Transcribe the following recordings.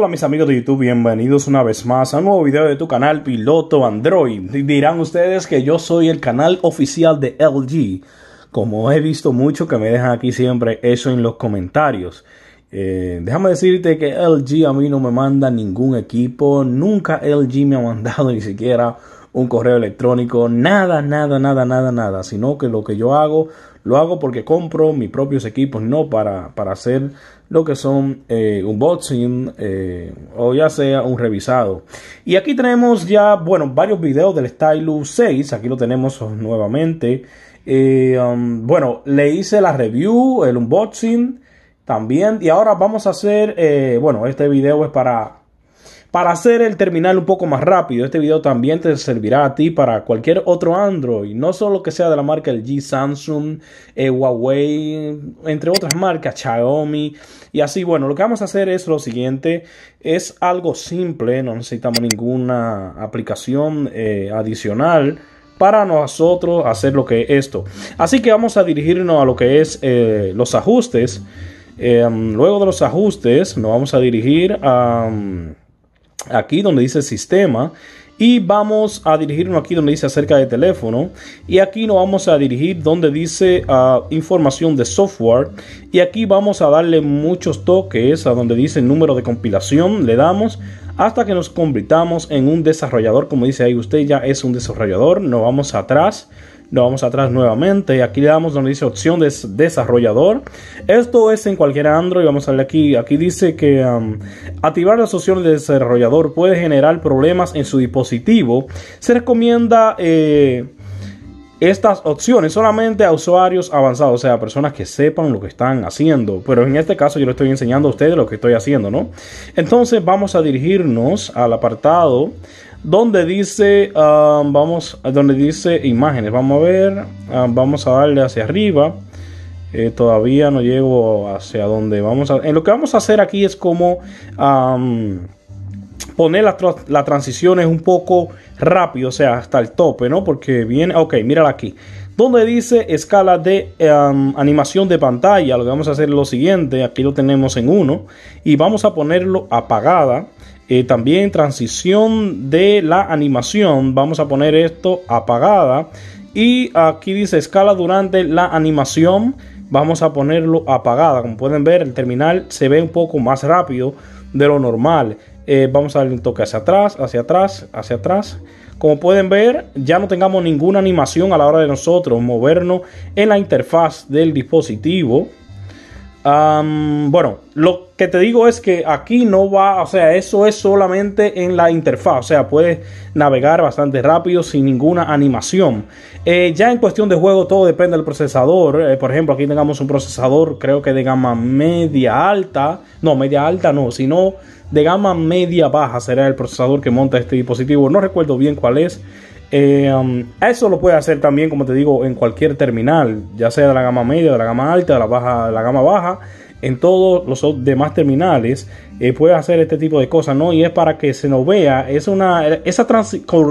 Hola mis amigos de YouTube, bienvenidos una vez más a un nuevo video de tu canal Piloto Android. Dirán ustedes que yo soy el canal oficial de LG. Como he visto mucho que me dejan aquí siempre eso en los comentarios. Eh, déjame decirte que LG a mí no me manda ningún equipo. Nunca LG me ha mandado ni siquiera un correo electrónico, nada, nada, nada, nada, nada, sino que lo que yo hago, lo hago porque compro mis propios equipos, no para, para hacer lo que son eh, un boxing eh, o ya sea un revisado. Y aquí tenemos ya, bueno, varios videos del Stylus 6, aquí lo tenemos nuevamente. Eh, um, bueno, le hice la review, el unboxing también. Y ahora vamos a hacer, bueno, este video es para para hacer el terminal un poco más rápido, este video también te servirá a ti para cualquier otro Android, no solo que sea de la marca g Samsung, eh, Huawei, entre otras marcas, Xiaomi y así. Bueno, lo que vamos a hacer es lo siguiente, es algo simple, no necesitamos ninguna aplicación eh, adicional para nosotros hacer lo que es esto. Así que vamos a dirigirnos a lo que es eh, los ajustes. Em, luego de los ajustes, nos vamos a dirigir a aquí donde dice sistema y vamos a dirigirnos aquí donde dice acerca de teléfono. Y aquí nos vamos a dirigir donde dice ah, información de software. Y aquí vamos a darle muchos toques a donde dice número de compilación. Le damos hasta que nos convirtamos en un desarrollador. Como dice ahí, usted ya es un desarrollador. Nos vamos atrás. Nos vamos atrás nuevamente aquí le damos donde dice opción de desarrollador. Esto es en cualquier Android. Vamos a darle aquí. Aquí dice que um, activar las opciones de desarrollador puede generar problemas en su dispositivo. Se recomienda... Eh, estas opciones solamente a usuarios avanzados, o sea, personas que sepan lo que están haciendo. Pero en este caso yo le estoy enseñando a ustedes lo que estoy haciendo, ¿no? Entonces vamos a dirigirnos al apartado donde dice, um, vamos, donde dice imágenes. Vamos a ver, um, vamos a darle hacia arriba. Eh, todavía no llego hacia donde vamos a... En lo que vamos a hacer aquí es como um, poner las, transición transiciones un poco rápido, o sea, hasta el tope, ¿no? Porque viene, ok, mírala aquí donde dice escala de animación de pantalla. Lo que vamos a hacer es lo siguiente, aquí lo tenemos en uno y vamos a ponerlo apagada eh, también transición de la animación. Vamos a poner esto apagada. Y aquí dice escala durante la animación. Vamos a ponerlo apagada. Como pueden ver, el terminal se ve un poco más rápido de lo normal. Eh, vamos a darle un toque hacia atrás, hacia atrás, hacia atrás. Como pueden ver, ya no tengamos ninguna animación a la hora de nosotros movernos en la interfaz del dispositivo bueno, lo que te digo es que aquí no va, o sea, eso es solamente en la interfaz, o sea, puedes navegar bastante rápido sin ninguna animación. Eh, ya en cuestión de juego todo depende del procesador, eh, por ejemplo, aquí tengamos un procesador creo que de gama media alta, no, media alta no, sino de gama media baja será el procesador que monta este dispositivo, no recuerdo bien cuál es. Eh, um, eso lo puede hacer también, como te digo, en cualquier terminal, ya sea de la gama media, de la gama alta, de la, baja, la gama baja. En todos los demás terminales eh, puede hacer este tipo de cosas, ¿no? Y es para que se nos vea, es una, esa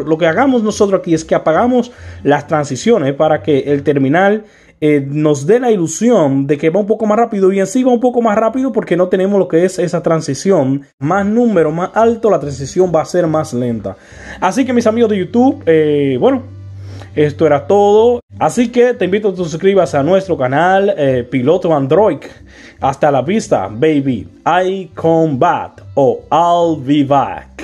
lo que hagamos nosotros aquí es que apagamos las transiciones para que el terminal eh, nos dé la ilusión de que va un poco más rápido y en sí va un poco más rápido porque no tenemos lo que es esa transición. Más número, más alto, la transición va a ser más lenta. Así que mis amigos de YouTube, eh, bueno, esto era todo. Así que te invito a que te suscribas a nuestro canal eh, Piloto Android. Hasta la vista, baby. I combat o I'll be back.